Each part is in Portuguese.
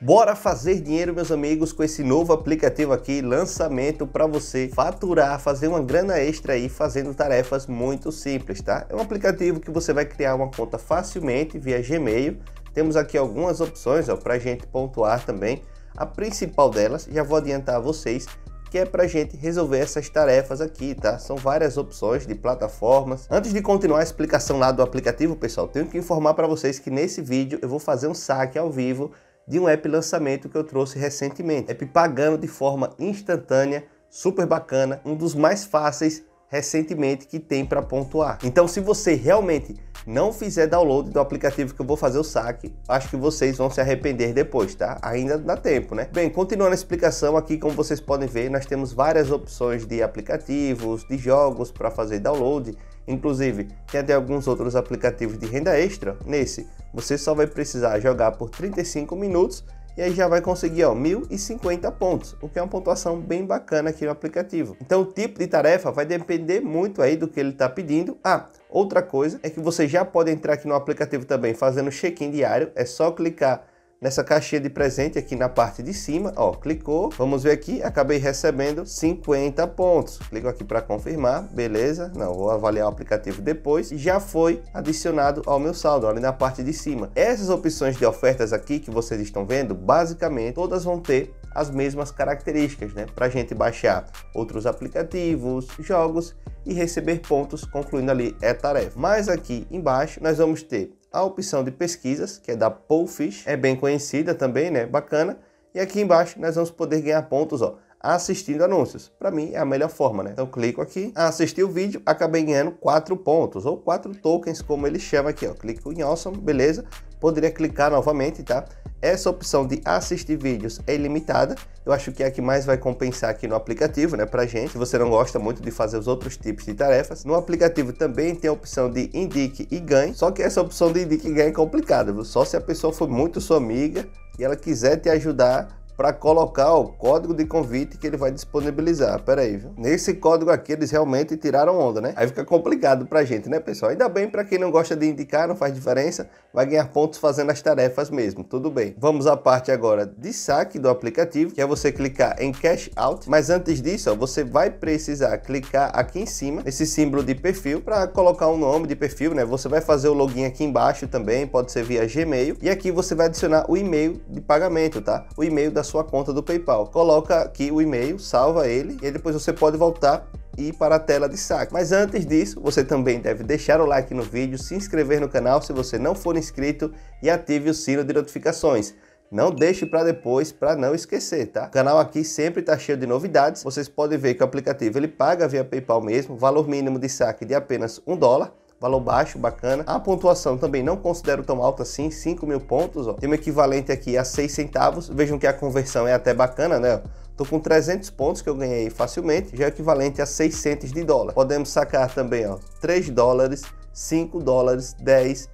Bora fazer dinheiro, meus amigos, com esse novo aplicativo aqui, lançamento para você faturar, fazer uma grana extra aí fazendo tarefas muito simples, tá? É um aplicativo que você vai criar uma conta facilmente via Gmail. Temos aqui algumas opções para gente pontuar também. A principal delas, já vou adiantar a vocês, que é para gente resolver essas tarefas aqui, tá? São várias opções de plataformas. Antes de continuar a explicação lá do aplicativo, pessoal, tenho que informar para vocês que nesse vídeo eu vou fazer um saque ao vivo de um app lançamento que eu trouxe recentemente. App pagando de forma instantânea, super bacana, um dos mais fáceis recentemente que tem para pontuar. Então, se você realmente não fizer download do aplicativo que eu vou fazer o saque, acho que vocês vão se arrepender depois, tá? Ainda dá tempo, né? Bem, continuando a explicação aqui, como vocês podem ver, nós temos várias opções de aplicativos, de jogos para fazer download. Inclusive, tem até alguns outros aplicativos de renda extra. Nesse, você só vai precisar jogar por 35 minutos e aí já vai conseguir ó, 1050 pontos, o que é uma pontuação bem bacana aqui no aplicativo. Então o tipo de tarefa vai depender muito aí do que ele está pedindo. Ah, outra coisa é que você já pode entrar aqui no aplicativo também fazendo check-in diário, é só clicar nessa caixinha de presente aqui na parte de cima, ó, clicou, vamos ver aqui, acabei recebendo 50 pontos. Clico aqui para confirmar, beleza? Não, vou avaliar o aplicativo depois. Já foi adicionado ao meu saldo, olha na parte de cima. Essas opções de ofertas aqui que vocês estão vendo, basicamente todas vão ter as mesmas características, né? Para a gente baixar outros aplicativos, jogos e receber pontos, concluindo ali é tarefa. Mas aqui embaixo nós vamos ter a opção de pesquisas, que é da Polefish, é bem conhecida também, né? Bacana. E aqui embaixo nós vamos poder ganhar pontos, ó assistindo anúncios. Para mim é a melhor forma, né? Então clico aqui, assisti o vídeo, acabei ganhando 4 pontos ou 4 tokens, como ele chama aqui, ó. Clico em awesome, beleza? poderia clicar novamente, tá? Essa opção de assistir vídeos é ilimitada, eu acho que é a que mais vai compensar aqui no aplicativo, né, pra gente, se você não gosta muito de fazer os outros tipos de tarefas. No aplicativo também tem a opção de indique e ganhe, só que essa opção de indique e ganhe é complicada, só se a pessoa for muito sua amiga e ela quiser te ajudar para colocar o código de convite que ele vai disponibilizar. Pera aí, viu? Nesse código aqui eles realmente tiraram onda, né? Aí fica complicado a gente, né, pessoal? Ainda bem para quem não gosta de indicar, não faz diferença, vai ganhar pontos fazendo as tarefas mesmo. Tudo bem. Vamos à parte agora de saque do aplicativo, que é você clicar em cash out, mas antes disso, ó, você vai precisar clicar aqui em cima, esse símbolo de perfil para colocar um nome de perfil, né? Você vai fazer o login aqui embaixo também, pode ser via Gmail, e aqui você vai adicionar o e-mail de pagamento, tá? O e-mail da sua conta do PayPal. Coloca aqui o e-mail, salva ele e depois você pode voltar e ir para a tela de saque. Mas antes disso, você também deve deixar o like no vídeo, se inscrever no canal se você não for inscrito e ative o sino de notificações. Não deixe para depois para não esquecer, tá? O canal aqui sempre está cheio de novidades. Vocês podem ver que o aplicativo ele paga via PayPal mesmo, valor mínimo de saque de apenas um dólar valor baixo, bacana. A pontuação também não considero tão alta assim, 5 mil pontos, ó. Tem um equivalente aqui a 6 centavos. Vejam que a conversão é até bacana, né? Tô com 300 pontos que eu ganhei facilmente, já é equivalente a 600 de dólar. Podemos sacar também, ó, 3 dólares, 5 dólares, 10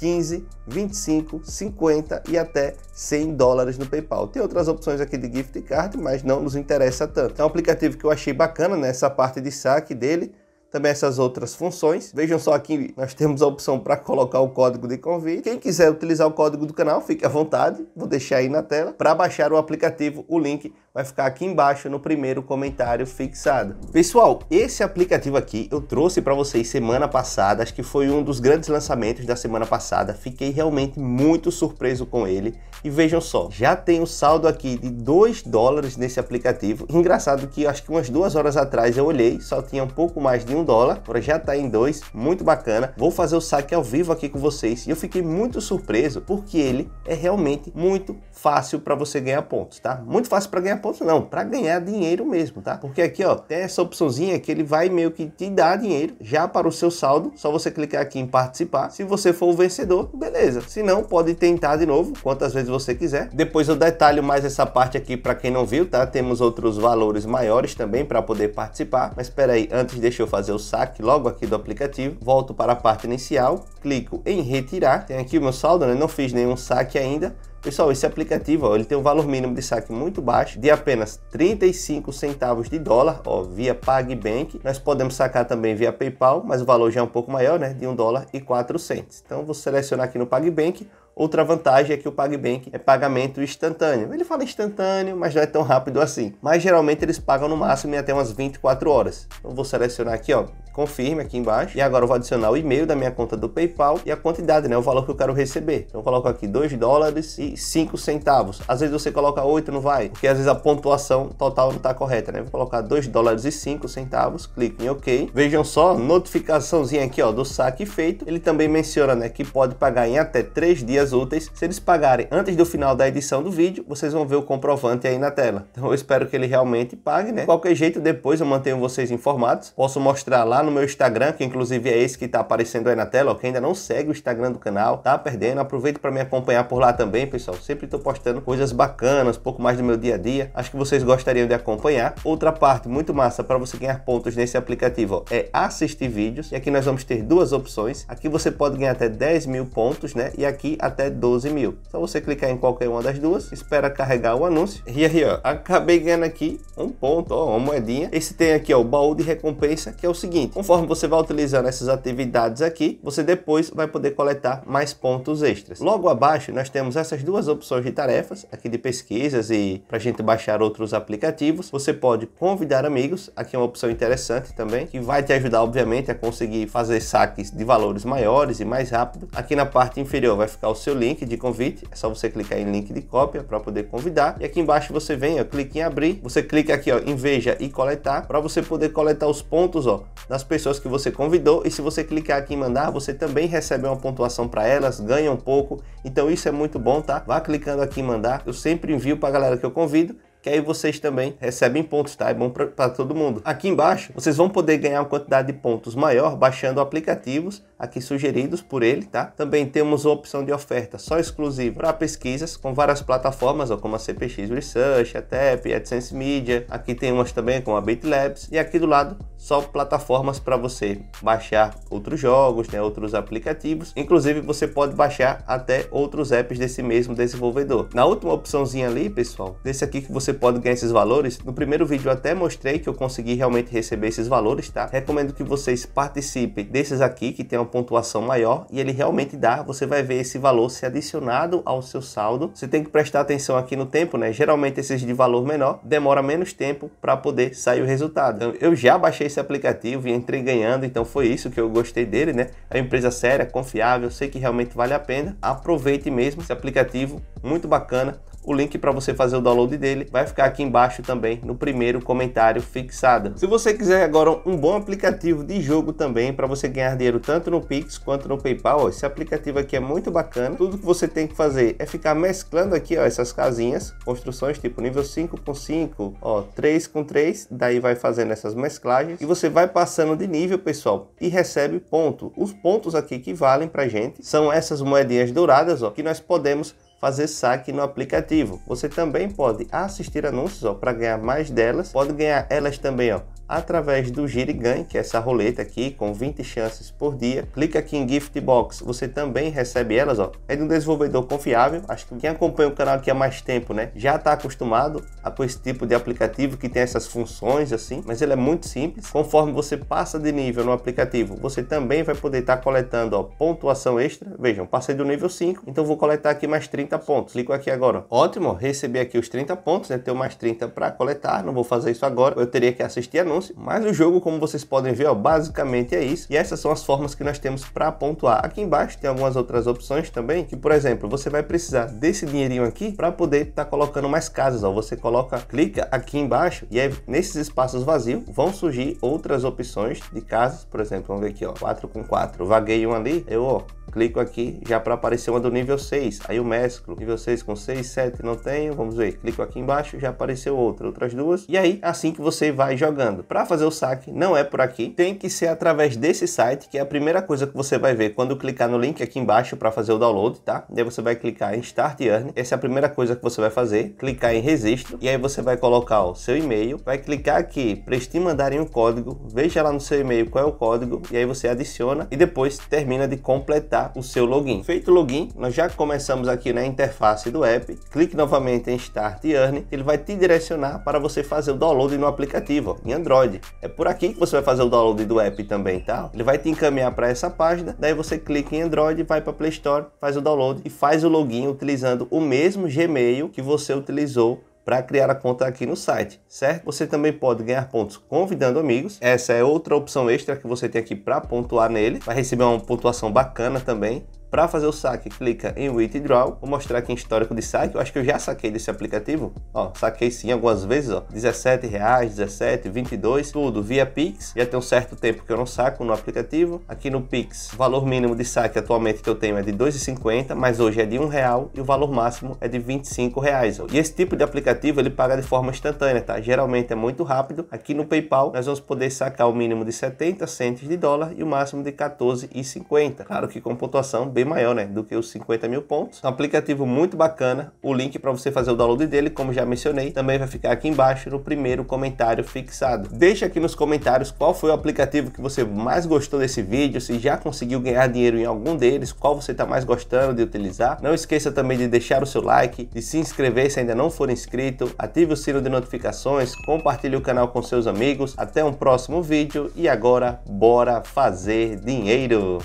15, 25, 50 e até 100 dólares no PayPal. Tem outras opções aqui de gift card, mas não nos interessa tanto. É um aplicativo que eu achei bacana nessa né? parte de saque dele também essas outras funções. Vejam só aqui, nós temos a opção para colocar o código de convite. Quem quiser utilizar o código do canal, fique à vontade, vou deixar aí na tela. Para baixar o aplicativo, o link vai ficar aqui embaixo no primeiro comentário fixado. Pessoal, esse aplicativo aqui eu trouxe para vocês semana passada, acho que foi um dos grandes lançamentos da semana passada. Fiquei realmente muito surpreso com ele e vejam só, já tem um saldo aqui de 2 dólares nesse aplicativo. Engraçado que acho que umas duas horas atrás eu olhei, só tinha um pouco mais de um dólar, agora já está em dois, muito bacana. Vou fazer o saque ao vivo aqui com vocês e eu fiquei muito surpreso porque ele é realmente muito fácil para você ganhar pontos, tá? Muito fácil para ganhar pontos não, para ganhar dinheiro mesmo, tá? Porque aqui, ó, tem essa opçãozinha que ele vai meio que te dar dinheiro já para o seu saldo, só você clicar aqui em participar. Se você for o vencedor, beleza. Se não, pode tentar de novo, quantas vezes você quiser. Depois eu detalho mais essa parte aqui para quem não viu, tá? Temos outros valores maiores também para poder participar. Mas espera aí, antes deixa eu fazer fazer o saque logo aqui do aplicativo, volto para a parte inicial, clico em retirar, tem aqui o meu saldo, né? não fiz nenhum saque ainda, Pessoal, esse aplicativo ó, ele tem um valor mínimo de saque muito baixo, de apenas 35 centavos de dólar, ó, via PagBank. Nós podemos sacar também via PayPal, mas o valor já é um pouco maior, né, de 1 dólar e quatro centos. Então, vou selecionar aqui no PagBank Outra vantagem é que o PagBank é pagamento instantâneo. Ele fala instantâneo, mas não é tão rápido assim. Mas geralmente eles pagam no máximo em até umas 24 horas. Então vou selecionar aqui, ó, confirme aqui embaixo. E agora eu vou adicionar o e-mail da minha conta do PayPal e a quantidade, né? O valor que eu quero receber. Então eu coloco aqui 2 dólares e 5 centavos. Às vezes você coloca 8, não vai, porque às vezes a pontuação total não está correta, né? Vou colocar 2 dólares e 5 centavos, clico em OK. Vejam só, notificaçãozinha aqui, ó, do saque feito. Ele também menciona, né, que pode pagar em até 3 dias úteis. Se eles pagarem antes do final da edição do vídeo, vocês vão ver o comprovante aí na tela. Então eu espero que ele realmente pague, né? Qualquer jeito, depois eu mantenho vocês informados. Posso mostrar lá no meu Instagram, que inclusive é esse que está aparecendo aí na tela, ó, quem ainda não segue o Instagram do canal, tá perdendo, aproveita para me acompanhar por lá também, pessoal. Sempre estou postando coisas bacanas, um pouco mais do meu dia a dia, acho que vocês gostariam de acompanhar. Outra parte muito massa para você ganhar pontos nesse aplicativo ó, é assistir vídeos, e aqui nós vamos ter duas opções. Aqui você pode ganhar até 10 mil pontos, né? E aqui até 12 mil. Só você clicar em qualquer uma das duas, espera carregar o anúncio. E aí, ó, acabei ganhando aqui um ponto, ó, uma moedinha. Esse tem aqui, ó, o baú de recompensa, que é o seguinte, Conforme você vai utilizando essas atividades aqui, você depois vai poder coletar mais pontos extras. Logo abaixo, nós temos essas duas opções de tarefas, aqui de pesquisas e para a gente baixar outros aplicativos. Você pode convidar amigos, aqui é uma opção interessante também, que vai te ajudar, obviamente, a conseguir fazer saques de valores maiores e mais rápido. Aqui na parte inferior vai ficar o seu link de convite, é só você clicar em link de cópia para poder convidar. E aqui embaixo você vem, ó, clica em abrir, você clica aqui ó, em veja e coletar, para você poder coletar os pontos ó, das pessoas que você convidou e se você clicar aqui em mandar, você também recebe uma pontuação para elas, ganha um pouco. Então isso é muito bom, tá? Vá clicando aqui em mandar. Eu sempre envio para a galera que eu convido que aí vocês também recebem pontos, tá? É bom para todo mundo. Aqui embaixo, vocês vão poder ganhar uma quantidade de pontos maior baixando aplicativos aqui sugeridos por ele, tá? Também temos uma opção de oferta só exclusiva para pesquisas com várias plataformas, ó, como a CPX Research, a TEP, AdSense Media. Aqui tem umas também com a BitLabs. E aqui do lado, só plataformas para você baixar outros jogos, né, outros aplicativos. Inclusive, você pode baixar até outros apps desse mesmo desenvolvedor. Na última opçãozinha ali, pessoal, desse aqui que você pode ganhar esses valores. No primeiro vídeo eu até mostrei que eu consegui realmente receber esses valores, tá? Recomendo que vocês participem desses aqui, que tem uma pontuação maior, e ele realmente dá, você vai ver esse valor ser adicionado ao seu saldo. Você tem que prestar atenção aqui no tempo, né? Geralmente esses de valor menor demora menos tempo para poder sair o resultado. Então, eu já baixei esse aplicativo e entrei ganhando, então foi isso que eu gostei dele, né? É uma empresa séria, confiável, sei que realmente vale a pena. Aproveite mesmo esse aplicativo, muito bacana. O link para você fazer o download dele vai ficar aqui embaixo também no primeiro comentário fixado. Se você quiser agora um bom aplicativo de jogo também para você ganhar dinheiro tanto no Pix quanto no PayPal, ó, esse aplicativo aqui é muito bacana. Tudo que você tem que fazer é ficar mesclando aqui ó, essas casinhas, construções tipo nível 5 com 5, ó, 3 com 3, daí vai fazendo essas mesclagens e você vai passando de nível, pessoal, e recebe ponto. Os pontos aqui que valem para gente são essas moedinhas douradas, ó, que nós podemos fazer saque no aplicativo. Você também pode assistir anúncios para ganhar mais delas, pode ganhar elas também ó, através do Gire que é essa roleta aqui com 20 chances por dia. Clica aqui em Gift Box, você também recebe elas, ó. É de um desenvolvedor confiável, acho que quem acompanha o canal aqui há mais tempo, né, já está acostumado a com esse tipo de aplicativo que tem essas funções assim, mas ele é muito simples. Conforme você passa de nível no aplicativo, você também vai poder estar tá coletando ó, pontuação extra. Vejam, passei do nível 5, então vou coletar aqui mais 30 pontos. Clico aqui agora. Ótimo, recebi aqui os 30 pontos, né, tenho mais 30 para coletar, não vou fazer isso agora, eu teria que assistir anúncios mas o jogo, como vocês podem ver, ó, basicamente é isso. E essas são as formas que nós temos para pontuar. Aqui embaixo tem algumas outras opções também, que por exemplo, você vai precisar desse dinheirinho aqui para poder estar tá colocando mais casas. Ó. Você coloca, clica aqui embaixo e aí nesses espaços vazios vão surgir outras opções de casas. Por exemplo, vamos ver aqui, ó, 4 com 4. Vaguei um ali, eu ó, clico aqui já para aparecer uma do nível 6. Aí eu mesclo, nível 6 com 6, 7 não tenho, vamos ver. Clico aqui embaixo, já apareceu outra, outras duas. E aí, assim que você vai jogando para fazer o saque, não é por aqui. Tem que ser através desse site, que é a primeira coisa que você vai ver quando clicar no link aqui embaixo para fazer o download, tá? Daí você vai clicar em Start Earn. Essa é a primeira coisa que você vai fazer. Clicar em Registro. E aí você vai colocar o seu e-mail. Vai clicar aqui para te mandarem um código. Veja lá no seu e-mail qual é o código. E aí você adiciona e depois termina de completar o seu login. Feito o login, nós já começamos aqui na interface do app. Clique novamente em Start Earn. Ele vai te direcionar para você fazer o download no aplicativo, em Android Android. É por aqui que você vai fazer o download do app também, tá? Ele vai te encaminhar para essa página, daí você clica em Android, vai para Play Store, faz o download e faz o login utilizando o mesmo Gmail que você utilizou para criar a conta aqui no site, certo? Você também pode ganhar pontos convidando amigos. Essa é outra opção extra que você tem aqui para pontuar nele. Vai receber uma pontuação bacana também. Para fazer o saque, clica em Withdraw. Vou mostrar aqui em histórico de saque. Eu acho que eu já saquei desse aplicativo. Ó, saquei sim algumas vezes, ó. R$17,00, reais, tudo via Pix. Já tem um certo tempo que eu não saco no aplicativo. Aqui no Pix, o valor mínimo de saque atualmente que eu tenho é de 2,50, mas hoje é de um real e o valor máximo é de R$25,00. reais. E esse tipo de aplicativo ele paga de forma instantânea, tá? Geralmente é muito rápido. Aqui no PayPal nós vamos poder sacar o mínimo de 70 centos de dólar e o máximo de R$14,50. Claro que com pontuação bem maior né, do que os 50 mil pontos. Um aplicativo muito bacana. O link para você fazer o download dele, como já mencionei, também vai ficar aqui embaixo no primeiro comentário fixado. Deixa aqui nos comentários qual foi o aplicativo que você mais gostou desse vídeo, se já conseguiu ganhar dinheiro em algum deles, qual você está mais gostando de utilizar. Não esqueça também de deixar o seu like, de se inscrever se ainda não for inscrito, ative o sino de notificações, compartilhe o canal com seus amigos. Até um próximo vídeo e agora bora fazer dinheiro!